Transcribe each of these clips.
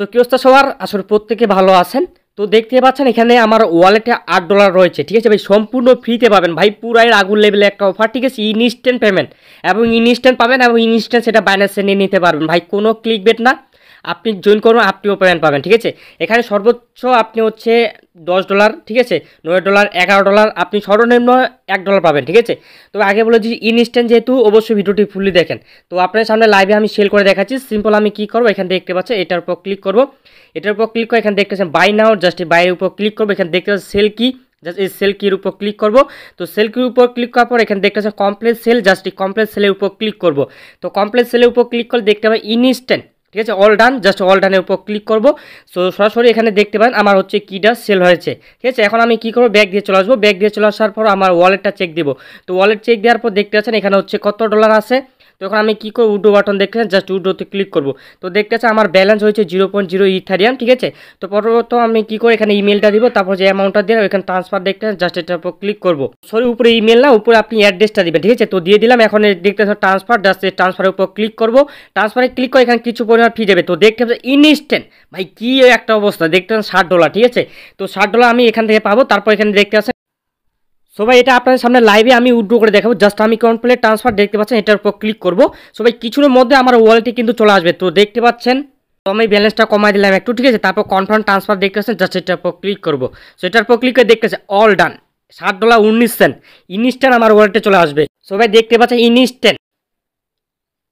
তো কি সবার আসলে প্রত্যেকে ভালো আছেন তো দেখতে পাচ্ছেন এখানে আমার ওয়ালেটে আট ডলার রয়েছে ঠিক আছে ভাই সম্পূর্ণ ফ্রিতে পাবেন ভাই পুরাই আগুন লেভেলে একটা অফার ঠিক আছে ইনস্ট্যান্ট পেমেন্ট এবং ইনস্ট্যান্ট পাবেন এবং ইনস্ট্যান্ট সেটা বাইনাসে নিয়ে নিতে পারবেন ভাই কোনো ক্লিক বেট না আপনি জয়েন করুন আপনি পেমেন্ট পাবেন ঠিক আছে এখানে সর্বোচ্চ আপনি হচ্ছে দশ ডলার ঠিক আছে নয় ডলার এগারো ডলার আপনি সর্বনিম্ন এক ডলার পাবেন ঠিক আছে তো আগে বলে দিচ্ছি ইনস্ট্যান্ট যেহেতু অবশ্যই ভিডিওটি ফুললি দেখেন তো আপনার সামনে লাইভে আমি সেল করে দেখাচ্ছি সিম্পল আমি কী করবো এখানে দেখতে পাচ্ছি এটার উপর ক্লিক করবো এটার উপর ক্লিক করে এখানে দেখতে পাচ্ছেন বাই নাও জাস্ট বাইয়ের উপর ক্লিক করবো এখানে দেখতে পাচ্ছেন সেল কি জাস্ট এই সেল কির উপর ক্লিক করব তো সেল কির উপর ক্লিক করার পর এখানে দেখতে পাচ্ছেন কমপ্লেক্স সেল জাস্ট এই কমপ্লেক্স সেলের উপর ক্লিক করব তো কমপ্লেক্স সেলের উপর ক্লিক করলে দেখতে পাবেন ইনস্ট্যান্ট ঠিক আছে অল ডান জাস্ট অল ডানের উপর ক্লিক করবো সো সরাসরি এখানে দেখতে পান আমার হচ্ছে কিটা সেল হয়েছে ঠিক আছে এখন আমি কি করবো ব্যাগ দিয়ে চলে আসবো ব্যাগ দিয়ে চলে আসার পর আমার ওয়ালেটটা চেক দিব তো ওয়ালেট চেক দেওয়ার পর দেখতে পাচ্ছেন এখানে হচ্ছে কত ডলার আছে তখন আমি কী করবো উডো বাটন দেখতে জাস্ট উডোতে ক্লিক করবো তো দেখতে দেখতেছে আমার ব্যালেন্স হয়েছে জিরো পয়েন্ট জিরো ইথারিয়াম ঠিক আছে তো পরবর্তী আমি কী করে এখানে ইমেলটা দিব তারপর যে অ্যামাউন্টটা দিয়ে এখানে ট্রান্সফার দেখতে জাস্ট এটার উপর ক্লিক করবো সরি উপরে ইমেল না উপরে আপনি অ্যাড্রেসটা দিবেন ঠিক আছে তো দিয়ে দিলাম এখন দেখতে দেখতেছ ট্রান্সফার জাস্ট ট্রান্সফারের উপর ক্লিক করবো ট্রান্সফারে ক্লিক করে এখানে কিছু পরিমাণ ফি যাবে তো দেখতে পাচ্ছি ইনস্ট্যান্ট ভাই কী একটা অবস্থা দেখতে পাচ্ছেন ষাট ডলার ঠিক আছে তো ষাট ডলার আমি এখান থেকে পাবো তারপর এখানে দেখতে আসে সবাই এটা আপনাদের সামনে লাইভে আমি উইড্রো করে দেখাবো জাস্ট আমি কমপ্লিট ট্রান্সফার দেখতে পাচ্ছেন এটার উপর ক্লিক করবো সবাই কিছুর মধ্যে আমার ওয়ালেটে কিন্তু চলে আসবে তো দেখতে পাচ্ছেন তো আমি ব্যালেন্সটা কমাই দিলাম একটু ঠিক আছে তারপর কনফার্ম ট্রান্সফার দেখতে পাচ্ছেন জাস্ট এটার উপর ক্লিক করবো সো এটার উপর ক্লিক করে দেখতে পাচ্ছেন অল ডান ষাট ডলার উনিশ সেন্ট ইনস্ট্যান্ট আমার ওয়ালেটে চলে আসবে সবাই দেখতে পাচ্ছেন ইনস্ট্যান্ট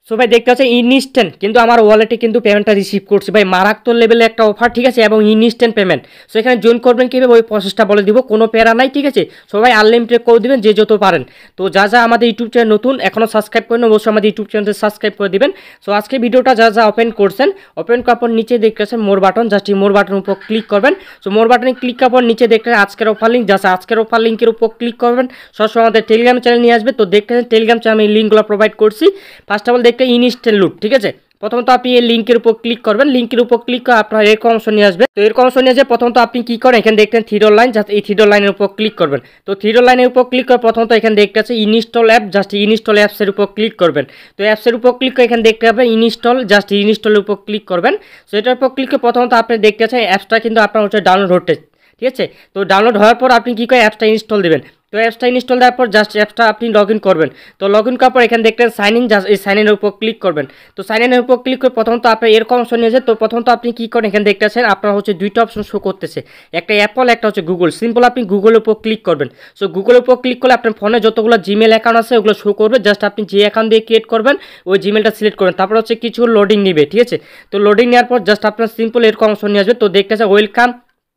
সো ভাই দেখতে পাচ্ছি ইনস্ট্যান্ট কিন্তু আমার ওয়ালেটে কিন্তু পেমেন্টটা রিসিভ করছি ভাই মারাত্মক লেভেলে একটা অফার ঠিক আছে এবং ইনস্ট্যান্ট পেমেন্ট সো এখানে জয়েন করবেন কীভাবে ওই প্রসেসটা বলে দিব কোনো প্যারা নাই ঠিক আছে সবাই আনলিমিটেড করে দেবেন যে যত পারেন তো যা যা আমাদের ইউটিউব চ্যানেল নতুন এখনও সাবস্ক্রাইব করেন অবশ্যই আমাদের ইউটিউব চ্যানেলটা সাবস্ক্রাইব করে দেবেন সো আজকে ভিডিওটা যা যা ওপেন করছেন ওপেন করার পর নিচে দেখতে পাচ্ছেন মোর বাটন জাস্ট মোর বাটনের উপর ক্লিক করবেন সো মোর বাটনে ক্লিক করার পর নিচে দেখতে আজকের অফার লিঙ্ক জাস্ট আজকের অফার লিঙ্কের উপর ক্লিক করবেন সবসময় আমাদের টেলিগ্রাম চ্যানেল নিয়ে আসবে তো দেখতে টেলিগ্রাম চ্যানেল আমি লিঙ্কগুলো প্রোভাইড করছি ফার্স্ট অফ অল একটা ইনস্ট্যান্ট লুট ঠিক আছে প্রথমত আপনি এই লিঙ্কের উপর ক্লিক করবেন লিঙ্কের উপর ক্লিক করে আপনার এরকম অংশ নিয়ে আসবে তো এরকম অংশ নিয়ে আসবে প্রথমত আপনি কী করেন এখানে দেখতেন থ্রিডর লাইন জাস্ট এই থ্রিডো লাইনের উপর ক্লিক করবেন তো থ্রিডো লাইনের উপর ক্লিক করে প্রথমত এখানে দেখতে আছে ইনস্টল অ্যাপ জাস্ট ইনস্টল অ্যাপসের উপর ক্লিক করবেন তো অ্যাপসের উপর ক্লিক করে এখানে দেখতে পাবেন ইনস্টল জাস্ট ইনস্টলের উপর ক্লিক করবেন সো এটার উপর ক্লিক করে প্রথমত আপনি দেখতে আছেন অ্যাপসটা কিন্তু আপনার হচ্ছে ডাউনলোড হচ্ছে ঠিক আছে তো ডাউনলোড হওয়ার পর আপনি কী করে অ্যাপসটা ইনস্টল দেবেন তো অ্যাপসটা ইনস্টল দেওয়ার পর জাস্ট অ্যাপসটা আপনি লগ ইন করবেন তো লগ ইন করার পর এখানে দেখতেন সাইন ইন জাস্ট এই সাইন ইনের উপর ক্লিক করবেন তো সাইন ইনের উপর ক্লিক করে প্রথমত আপনি এরকম অপশন নিয়েছে তো প্রথমত আপনি কী করেন এখানে আছেন আপনার হচ্ছে দুইটা অপশন শো করতেছে একটা অ্যাপল একটা হচ্ছে গুগল সিম্পল আপনি গুগলের উপর ক্লিক করবেন সো গুগলের উপর ক্লিক করলে আপনার ফোনে যতগুলো জিমেল অ্যাকাউন্ট আছে ওগুলো শো করবে জাস্ট আপনি যে অ্যাকাউন্ট দিয়ে ক্রিয়েট করবেন ওই জিমেলটা সিলেক্ট করবেন তারপর হচ্ছে কিছু লোডিং নেবে ঠিক আছে তো লোডিং নেওয়ার পর জাস্ট আপনার সিম্পল এরকম অপশন নিয়ে আসবে তো দেখতে দেখতেছে ওয়েলকাম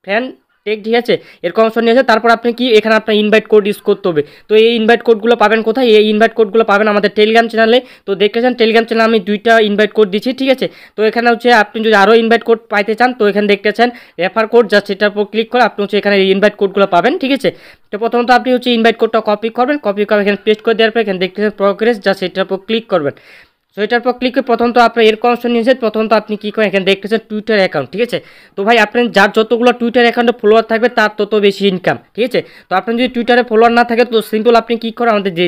ফ্যান টেক ঠিক আছে এরকম অপশন নিয়ে আছে তারপর আপনি কি এখানে আপনার ইনভাইট কোড ইউজ করতে হবে তো এই ইনভাইট কোডগুলো পাবেন কোথায় এই ইনভাইট কোডগুলো পাবেন আমাদের টেলিগ্রাম চ্যানেলে তো দেখেছেন টেলিগ্রাম চ্যানেলে আমি দুইটা ইনভাইট কোড দিচ্ছি ঠিক আছে তো এখানে হচ্ছে আপনি যদি আরও ইনভাইট কোড পাইতে চান তো এখানে দেখতেছেন রেফার কোড যা সেটার উপর ক্লিক করে আপনি হচ্ছে এখানে ইনভাইট কোডগুলো পাবেন ঠিক আছে তো প্রথমত আপনি হচ্ছে ইনভাইট কোডটা কপি করবেন কপি করে এখানে পেস্ট করে দেওয়ার পর এখানে দেখতেছেন প্রোগ্রেস যা সেটার উপর ক্লিক করবেন সো এটার পর ক্লিক করে প্রথমত আপনার এরকম অপশন নিয়েছে তো আপনি কী করেন এখানে দেখতেছেন টুইটার অ্যাকাউন্ট ঠিক আছে তো ভাই আপনার যার যতগুলো টুইটার অ্যাকাউন্টে ফলোয়ার থাকবে তার তত বেশি ইনকাম ঠিক আছে তো আপনার যদি টুইটারে ফলোয়ার না থাকে তো সিম্পল আপনি কী করেন আমাদের যে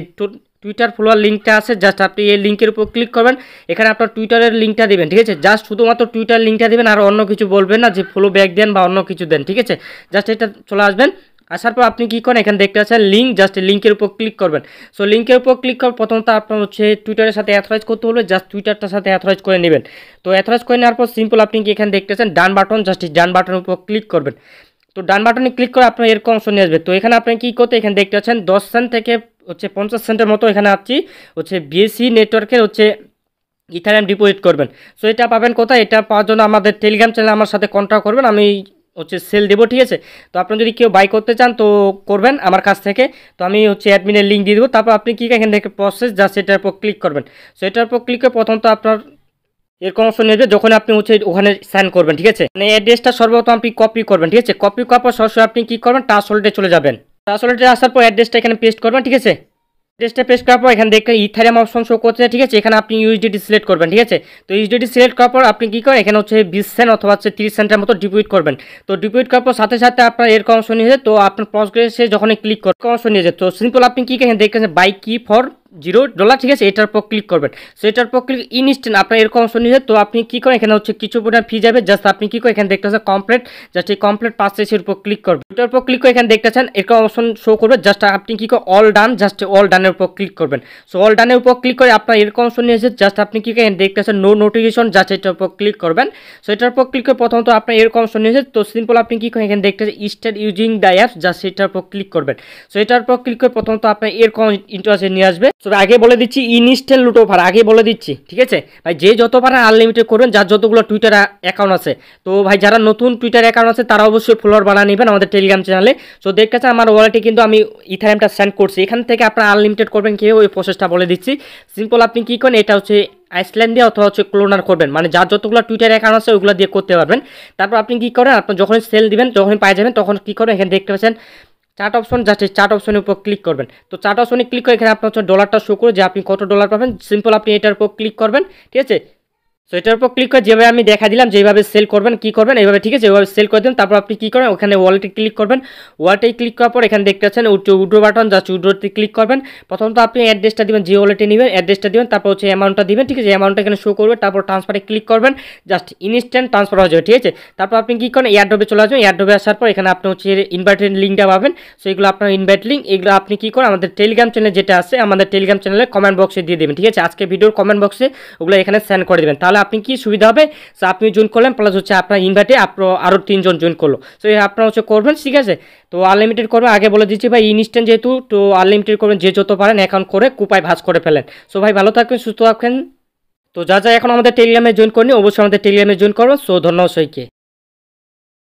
টুইটার ফলোয়ার লিঙ্কটা আছে জাস্ট আপনি এই লিঙ্কের উপর ক্লিক করবেন এখানে আপনার টুইটারের লিঙ্কটা দেবেন ঠিক আছে জাস্ট শুধুমাত্র টুইটার লিঙ্কটা দেবেন আর অন্য কিছু বলবেন না যে ফলো ব্যাক দেন বা অন্য কিছু দেন ঠিক আছে জাস্ট এটা চলে আসবেন আসার পর আপনি কী করেন এখানে দেখতে পাচ্ছেন লিঙ্ক জাস্ট লিঙ্কের উপর ক্লিক করবেন সো লিঙ্কের উপর ক্লিক করার প্রথমত আপনার হচ্ছে টুইটারের সাথে অ্যাথরাইজ করতে হলে জাস্ট টুইটারটার সাথে অ্যাথরাইজ করে নেবেন তো অ্যাথরাইজ করে নেওয়ার পর সিম্পল আপনি কি এখানে দেখতে পাচ্ছেন ডান বাটন জাস্ট ডান বাটনের উপর ক্লিক করবেন তো ডান বাটনে ক্লিক করে আপনার এরকম অংশ নিয়ে আসবে তো এখানে আপনি কী করতে এখানে দেখতে পাচ্ছেন দশ সেন্ট থেকে হচ্ছে পঞ্চাশ সেন্টের মতো এখানে আসছি হচ্ছে বিএসি নেটওয়ার্কের হচ্ছে ইথারিয়াম ডিপোজিট করবেন সো এটা পাবেন কোথায় এটা পাওয়ার জন্য আমাদের টেলিগ্রাম চ্যানেল আমার সাথে কন্ট্যাক্ট করবেন আমি হচ্ছে সেল দেবো ঠিক আছে তো আপনি যদি কেউ বাই করতে চান তো করবেন আমার কাছ থেকে তো আমি হচ্ছে অ্যাডমিনের লিঙ্ক দিয়ে দেবো তারপর আপনি কী এখান থেকে প্রসেস যা সেটার উপর ক্লিক করবেন সো এটার উপর ক্লিক করে প্রথমত আপনার এরকম অপশন নেবে যখন আপনি হচ্ছে ওখানে সাইন করবেন ঠিক আছে মানে অ্যাড্রেসটা সর্বপ্রথম আপনি কপি করবেন ঠিক আছে কপি করার পর সরাসরি আপনি কী করবেন হোল্ডে চলে যাবেন হোল্ডে আসার পর অ্যাড্রেসটা এখানে পেস্ট করবেন ঠিক আছে টেস্টে প্রেস করার পর এখানে দেখলে ইথারিয়াম অপশন শো করছে ঠিক আছে এখানে আপনি ইউএসডিটি সিলেক্ট করবেন ঠিক আছে তো ইউএসডিটি সিলেক্ট করার পর আপনি কী করেন এখানে হচ্ছে বিশ সেন্ট অথবা হচ্ছে তিরিশ সেন্টের মতো ডিপোজিট করবেন তো ডিপোজিট করার পর সাথে সাথে আপনার এরকম অংশ নিয়ে তো আপনার পজ করে সে যখন ক্লিক করে অংশ নিয়ে যায় তো সিম্পল আপনি কী এখানে দেখছেন বাই কি ফর জিরো ডলার ঠিক আছে এটার পর ক্লিক করবেন সো এটার পর ক্লিক ইনস্ট্যান্ট আপনার এরকম অংশ নিয়ে তো আপনি কী করেন এখানে হচ্ছে কিছু পরিমাণ ফি যাবে জাস্ট আপনি কী করেন এখানে দেখতে পাচ্ছেন কমপ্লিট জাস্ট এই কমপ্লিট পাঁচের উপর ক্লিক করবেন এটার উপর ক্লিক করে এখানে দেখতে পাচ্ছেন এরকম অপশন শো করবে জাস্ট আপনি কী করেন অল ডান জাস্ট অল ডানের উপর ক্লিক করবেন সো অল ডানের উপর ক্লিক করে আপনার এরকম অংশ নিয়ে এসে জাস্ট আপনি কী করেন দেখতে পাচ্ছেন নো নোটিফিকেশন জাস্ট এটার উপর ক্লিক করবেন সো এটার উপর ক্লিক করে প্রথমত আপনার এরকম অংশ নিয়ে এসে তো সিম্পল আপনি কী করেন এখানে দেখতে পাচ্ছেন start using the apps just এটার উপর ক্লিক করবেন সো এটার উপর ক্লিক করে প্রথমত আপনার এরকম ইন্টারেস্ট নিয়ে আসবে তবে আগে বলে দিচ্ছি ইনস্টেল লুটো অফার আগে বলে দিচ্ছি ঠিক আছে ভাই যে যত পারা আনলিমিটেড করবেন যার যতগুলো টুইটার অ্যাকাউন্ট আছে তো ভাই যারা নতুন টুইটার অ্যাকাউন্ট আছে তারা অবশ্যই ফলোয়ার বাড়া নেবেন আমাদের টেলিগ্রাম চ্যানেলে সো দেখতেছে আমার ওয়ালেটে কিন্তু আমি ইথারামটা সেন্ড করছি এখান থেকে আপনারা আনলিমিটেড করবেন কীভাবে ওই প্রসেসটা বলে দিচ্ছি সিম্পল আপনি কী করেন এটা হচ্ছে আইসল্যান্ড দিয়ে অথবা হচ্ছে ক্লোনার করবেন মানে যার যতগুলো টুইটার অ্যাকাউন্ট আছে ওইগুলো দিয়ে করতে পারবেন তারপর আপনি কী করেন আপনার যখন সেল দিবেন যখন পাই যাবেন তখন কী করেন এখানে দেখতে পাচ্ছেন চার্ট অপশন যাচ্ছে চার্ট অপশনের উপর ক্লিক করবেন তো চার্ট অপশনে ক্লিক করে এখানে আপনার হচ্ছে ডলারটা শো করে যে আপনি কত ডলার পাবেন সিম্পল আপনি এটার উপর ক্লিক করবেন ঠিক আছে সো এটার উপর ক্লিক করে যেভাবে আমি দেখা দিলাম যেভাবে সেল করবেন কি করবেন এইভাবে ঠিক আছে এইভাবে সেল করে দিন তারপর আপনি কী করবেন ওখানে ওয়ালেটে ক্লিক করবেন ওয়ালেটে ক্লিক করার পর এখানে দেখতে পাচ্ছেন উড্রো বাটন জাস্ট উড্রোতে ক্লিক করবেন প্রথমত আপনি অ্যাড্রেসটা দিবেন যে ওয়ালেটে নেবেন অ্যাড্রেসটা দিবেন তারপর হচ্ছে অ্যামাউন্টটা দিবেন ঠিক আছে অ্যামাউন্টটা এখানে শো করবে তারপর ট্রান্সফারে ক্লিক করবেন জাস্ট ইনস্ট্যান্ট ট্রান্সফার হয়ে যাবে ঠিক আছে তারপর আপনি কী করেন এয়ারড্রপে চলে আসবেন এয়ারড্রপে আসার পর এখানে আপনি হচ্ছে ইনভার্টেড লিঙ্কটা পাবেন সো এগুলো আপনার ইনভার্ট লিঙ্ক এগুলো আপনি কী করেন আমাদের টেলিগ্রাম চ্যানেল যেটা আছে আমাদের টেলিগ্রাম চ্যানেলে কমেন্ট বক্সে দিয়ে দেবেন ঠিক আছে আজকে ভিডিওর কমেন্ট বক্সে ওগুলো এখানে সেন্ড করে দেবেন তাহলে আপনি কি সুবিধা হবে সো আপনি জয়েন করলেন প্লাস হচ্ছে আপনার ইনভাইটে আপনার আরও তিনজন জয়েন করলো সো আপনারা হচ্ছে করবেন ঠিক আছে তো আনলিমিটেড করবেন আগে বলে দিচ্ছি ভাই ইনস্ট্যান্ট যেহেতু তো আনলিমিটেড করবেন যে যত পারেন অ্যাকাউন্ট করে কুপায় ভাজ করে ফেলেন সো ভাই ভালো থাকবেন সুস্থ থাকবেন তো যা যা এখন আমাদের টেলিগ্রামে জয়েন করেনি অবশ্যই আমাদের টেলিগ্রামে জয়েন করবেন সো ধন্যবাদ সইকে